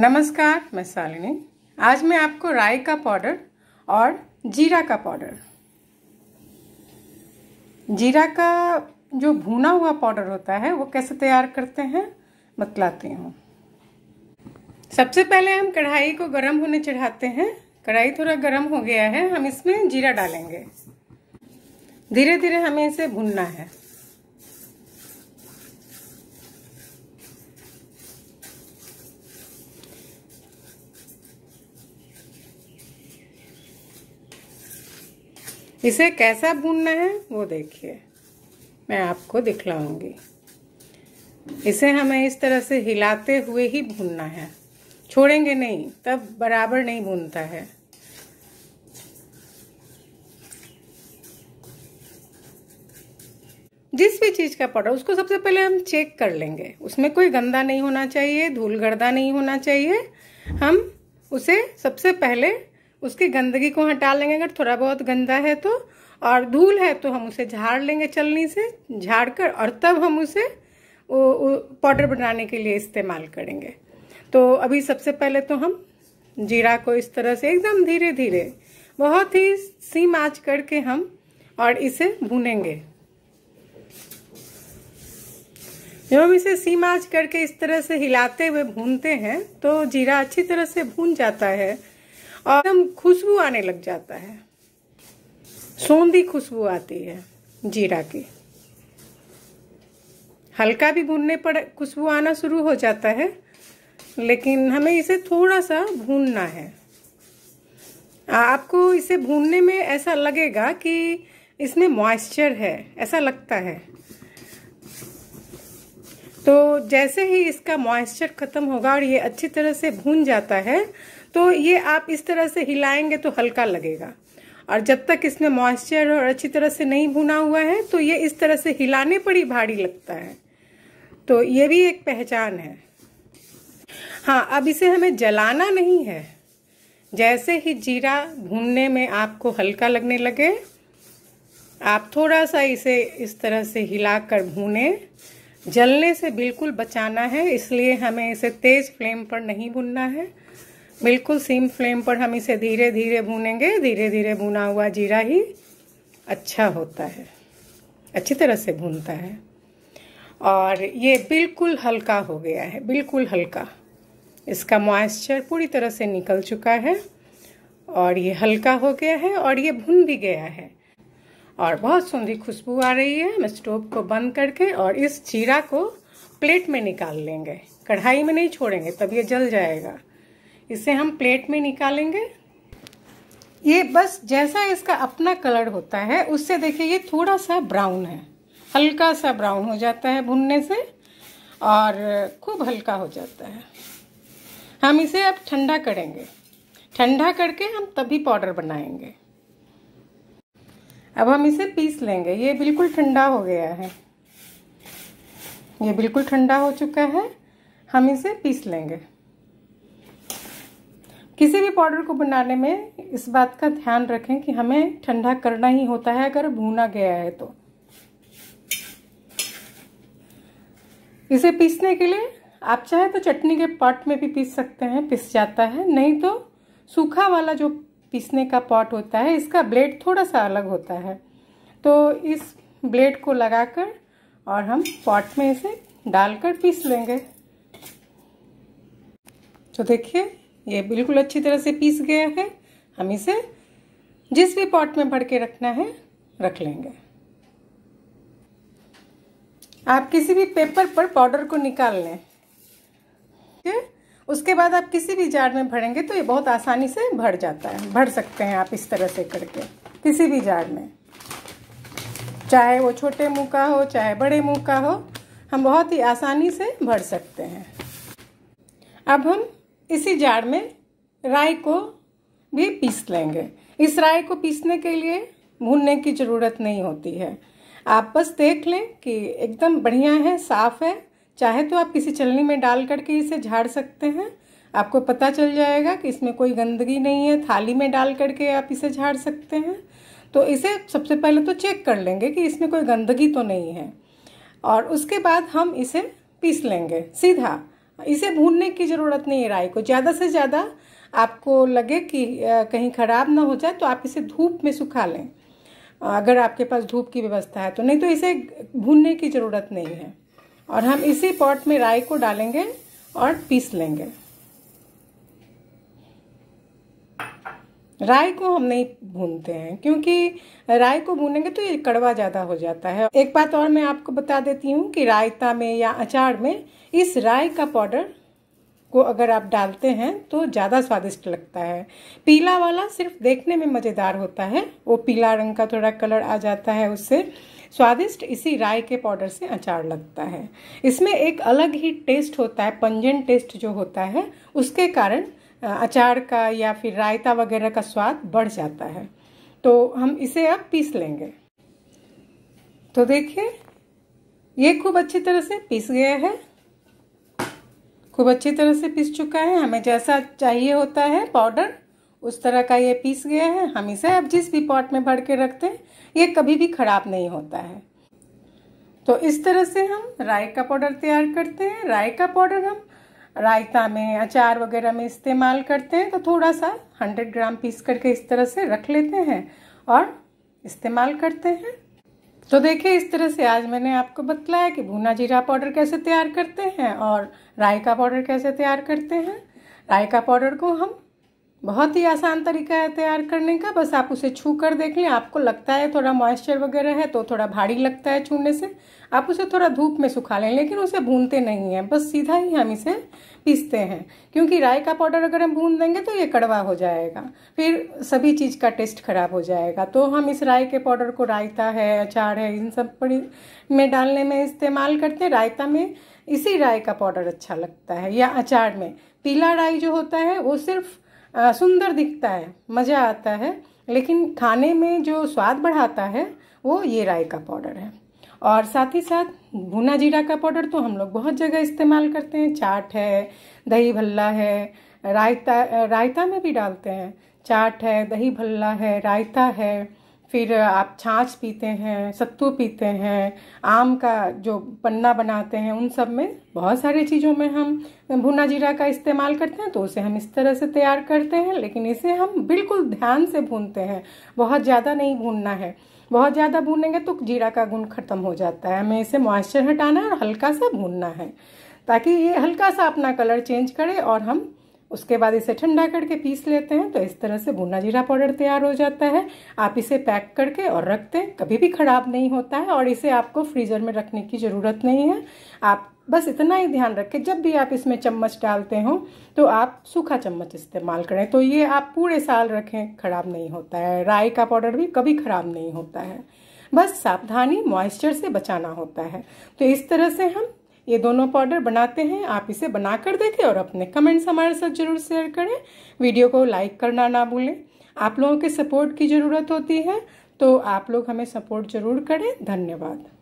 नमस्कार मैं सालिनी आज मैं आपको राई का पाउडर और जीरा का पाउडर जीरा का जो भुना हुआ पाउडर होता है वो कैसे तैयार करते हैं बतलाती हूँ सबसे पहले हम कढ़ाई को गर्म होने चढ़ाते हैं कढ़ाई थोड़ा गर्म हो गया है हम इसमें जीरा डालेंगे धीरे धीरे हमें इसे भुनना है इसे कैसा भूनना है वो देखिए मैं आपको दिखलाऊंगी इसे हमें इस तरह से हिलाते हुए ही भूनना है छोड़ेंगे नहीं तब बराबर नहीं भूनता है जिस भी चीज़ का पाउडर उसको सबसे पहले हम चेक कर लेंगे उसमें कोई गंदा नहीं होना चाहिए धूल गर्दा नहीं होना चाहिए हम उसे सबसे पहले उसकी गंदगी को हटा लेंगे अगर थोड़ा बहुत गंदा है तो और धूल है तो हम उसे झाड़ लेंगे चलनी से झाड़ कर और तब हम उसे पाउडर बनाने के लिए इस्तेमाल करेंगे तो अभी सबसे पहले तो हम जीरा को इस तरह से एकदम धीरे धीरे बहुत ही सीम आँच करके हम और इसे भूनेंगे जब हम इसे सीम आँच करके इस तरह से हिलाते हुए भूनते हैं तो जीरा अच्छी तरह से भून जाता है और एकदम खुशबू आने लग जाता है सौंधी खुशबू आती है जीरा की हल्का भी भूनने पर खुशबू आना शुरू हो जाता है लेकिन हमें इसे थोड़ा सा भूनना है आपको इसे भूनने में ऐसा लगेगा कि इसमें मॉइस्चर है ऐसा लगता है तो जैसे ही इसका मॉइस्चर खत्म होगा और ये अच्छी तरह से भून जाता है तो ये आप इस तरह से हिलाएंगे तो हल्का लगेगा और जब तक इसमें मॉइस्चर और अच्छी तरह से नहीं भुना हुआ है तो ये इस तरह से हिलाने पर ही भारी लगता है तो ये भी एक पहचान है हाँ अब इसे हमें जलाना नहीं है जैसे ही जीरा भूनने में आपको हल्का लगने लगे आप थोड़ा सा इसे इस तरह से हिलाकर भूने जलने से बिल्कुल बचाना है इसलिए हमें इसे तेज़ फ्लेम पर नहीं भुनना है बिल्कुल सिम फ्लेम पर हम इसे धीरे धीरे भूनेंगे धीरे धीरे भुना हुआ जीरा ही अच्छा होता है अच्छी तरह से भूनता है और ये बिल्कुल हल्का हो गया है बिल्कुल हल्का इसका मॉइस्चर पूरी तरह से निकल चुका है और ये हल्का हो गया है और ये भुन भी गया है और बहुत सुंदर खुशबू आ रही है हम स्टोव को बंद करके और इस जीरा को प्लेट में निकाल लेंगे कढ़ाई में नहीं छोड़ेंगे तब ये जल जाएगा इसे हम प्लेट में निकालेंगे ये बस जैसा इसका अपना कलर होता है उससे देखिए ये थोड़ा सा ब्राउन है हल्का सा ब्राउन हो जाता है भुनने से और खूब हल्का हो जाता है हम इसे अब ठंडा करेंगे ठंडा करके हम तभी पाउडर बनाएंगे अब हम इसे पीस लेंगे ये बिल्कुल ठंडा हो गया है ये बिल्कुल ठंडा हो चुका है हम इसे पीस लेंगे किसी भी पाउडर को बनाने में इस बात का ध्यान रखें कि हमें ठंडा करना ही होता है अगर भूना गया है तो इसे पीसने के लिए आप चाहे तो चटनी के पॉट में भी पीस सकते हैं पिस जाता है नहीं तो सूखा वाला जो पीसने का पॉट होता है इसका ब्लेड थोड़ा सा अलग होता है तो इस ब्लेड को लगाकर और हम पॉट में इसे डालकर पीस लेंगे तो देखिए ये बिल्कुल अच्छी तरह से पीस गया है हम इसे जिस भी पॉट में भर के रखना है रख लेंगे आप किसी भी पेपर पर पाउडर को निकाल लें ठीक उसके बाद आप किसी भी जार में भरेंगे तो ये बहुत आसानी से भर जाता है भर सकते हैं आप इस तरह से करके किसी भी जार में चाहे वो छोटे मुंह का हो चाहे बड़े मुंह का हो हम बहुत ही आसानी से भर सकते हैं अब हम इसी जार में राय को भी पीस लेंगे इस राय को पीसने के लिए भूनने की ज़रूरत नहीं होती है आप बस देख लें कि एकदम बढ़िया है साफ़ है चाहे तो आप किसी चलनी में डाल करके इसे झाड़ सकते हैं आपको पता चल जाएगा कि इसमें कोई गंदगी नहीं है थाली में डाल करके आप इसे झाड़ सकते हैं तो इसे सबसे पहले तो चेक कर लेंगे कि इसमें कोई गंदगी तो नहीं है और उसके बाद हम इसे पीस लेंगे सीधा इसे भूनने की ज़रूरत नहीं है राई को ज़्यादा से ज़्यादा आपको लगे कि कहीं ख़राब ना हो जाए तो आप इसे धूप में सुखा लें अगर आपके पास धूप की व्यवस्था है तो नहीं तो इसे भूनने की ज़रूरत नहीं है और हम इसी पॉट में राई को डालेंगे और पीस लेंगे राय को हम नहीं भूनते हैं क्योंकि राय को भूनेंगे तो ये कड़वा ज़्यादा हो जाता है एक बात और मैं आपको बता देती हूँ कि रायता में या अचार में इस राय का पाउडर को अगर आप डालते हैं तो ज़्यादा स्वादिष्ट लगता है पीला वाला सिर्फ देखने में मज़ेदार होता है वो पीला रंग का थोड़ा कलर आ जाता है उससे स्वादिष्ट इसी राय के पाउडर से अचार लगता है इसमें एक अलग ही टेस्ट होता है पंजन टेस्ट जो होता है उसके कारण अचार का या फिर रायता वगैरह का स्वाद बढ़ जाता है तो हम इसे अब पीस लेंगे तो देखिए ये खूब अच्छी तरह से पीस गया है खूब अच्छी तरह से पीस चुका है हमें जैसा चाहिए होता है पाउडर उस तरह का ये पीस गया है हम इसे अब जिस भी पॉट में भर के रखते हैं ये कभी भी ख़राब नहीं होता है तो इस तरह से हम राय का पाउडर तैयार करते हैं राय का पाउडर हम रायता में अचार वगैरह में इस्तेमाल करते हैं तो थोड़ा सा 100 ग्राम पीस करके इस तरह से रख लेते हैं और इस्तेमाल करते हैं तो देखिए इस तरह से आज मैंने आपको बतलाया कि भुना जीरा पाउडर कैसे तैयार करते हैं और राय का पाउडर कैसे तैयार करते हैं राय का पाउडर को हम बहुत ही आसान तरीका है तैयार करने का बस आप उसे छू कर देख लें आपको लगता है थोड़ा मॉइस्चर वगैरह है तो थोड़ा भारी लगता है छूने से आप उसे थोड़ा धूप में सुखा लें लेकिन उसे भूनते नहीं हैं बस सीधा ही हम इसे पीसते हैं क्योंकि राय का पाउडर अगर हम भून देंगे तो ये कड़वा हो जाएगा फिर सभी चीज़ का टेस्ट खराब हो जाएगा तो हम इस राय के पाउडर को रायता है अचार है इन सब में डालने में इस्तेमाल करते हैं रायता में इसी राय का पाउडर अच्छा लगता है या अचार में पीला राई जो होता है वो सिर्फ़ सुंदर दिखता है मज़ा आता है लेकिन खाने में जो स्वाद बढ़ाता है वो ये राय का पाउडर है और साथ ही साथ भुना जीरा का पाउडर तो हम लोग बहुत जगह इस्तेमाल करते हैं चाट है दही भल्ला है रायता रायता में भी डालते हैं चाट है दही भल्ला है रायता है फिर आप छाछ पीते हैं सत्तू पीते हैं आम का जो पन्ना बनाते हैं उन सब में बहुत सारे चीज़ों में हम भुना जीरा का इस्तेमाल करते हैं तो उसे हम इस तरह से तैयार करते हैं लेकिन इसे हम बिल्कुल ध्यान से भूनते हैं बहुत ज़्यादा नहीं भूनना है बहुत ज़्यादा भूनेंगे तो जीरा का गुण खत्म हो जाता है हमें इसे मॉइस्चर हटाना है और हल्का सा भूनना है ताकि ये हल्का सा अपना कलर चेंज करे और हम उसके बाद इसे ठंडा करके पीस लेते हैं तो इस तरह से भुना जीरा पाउडर तैयार हो जाता है आप इसे पैक करके और रखते कभी भी ख़राब नहीं होता है और इसे आपको फ्रीजर में रखने की ज़रूरत नहीं है आप बस इतना ही ध्यान रखें जब भी आप इसमें चम्मच डालते हो तो आप सूखा चम्मच इस्तेमाल करें तो ये आप पूरे साल रखें ख़राब नहीं होता है राई का पाउडर भी कभी ख़राब नहीं होता है बस सावधानी मॉइस्चर से बचाना होता है तो इस तरह से हम ये दोनों पाउडर बनाते हैं आप इसे बना कर देखें और अपने कमेंट्स हमारे साथ जरूर शेयर करें वीडियो को लाइक करना ना भूलें आप लोगों के सपोर्ट की ज़रूरत होती है तो आप लोग हमें सपोर्ट जरूर करें धन्यवाद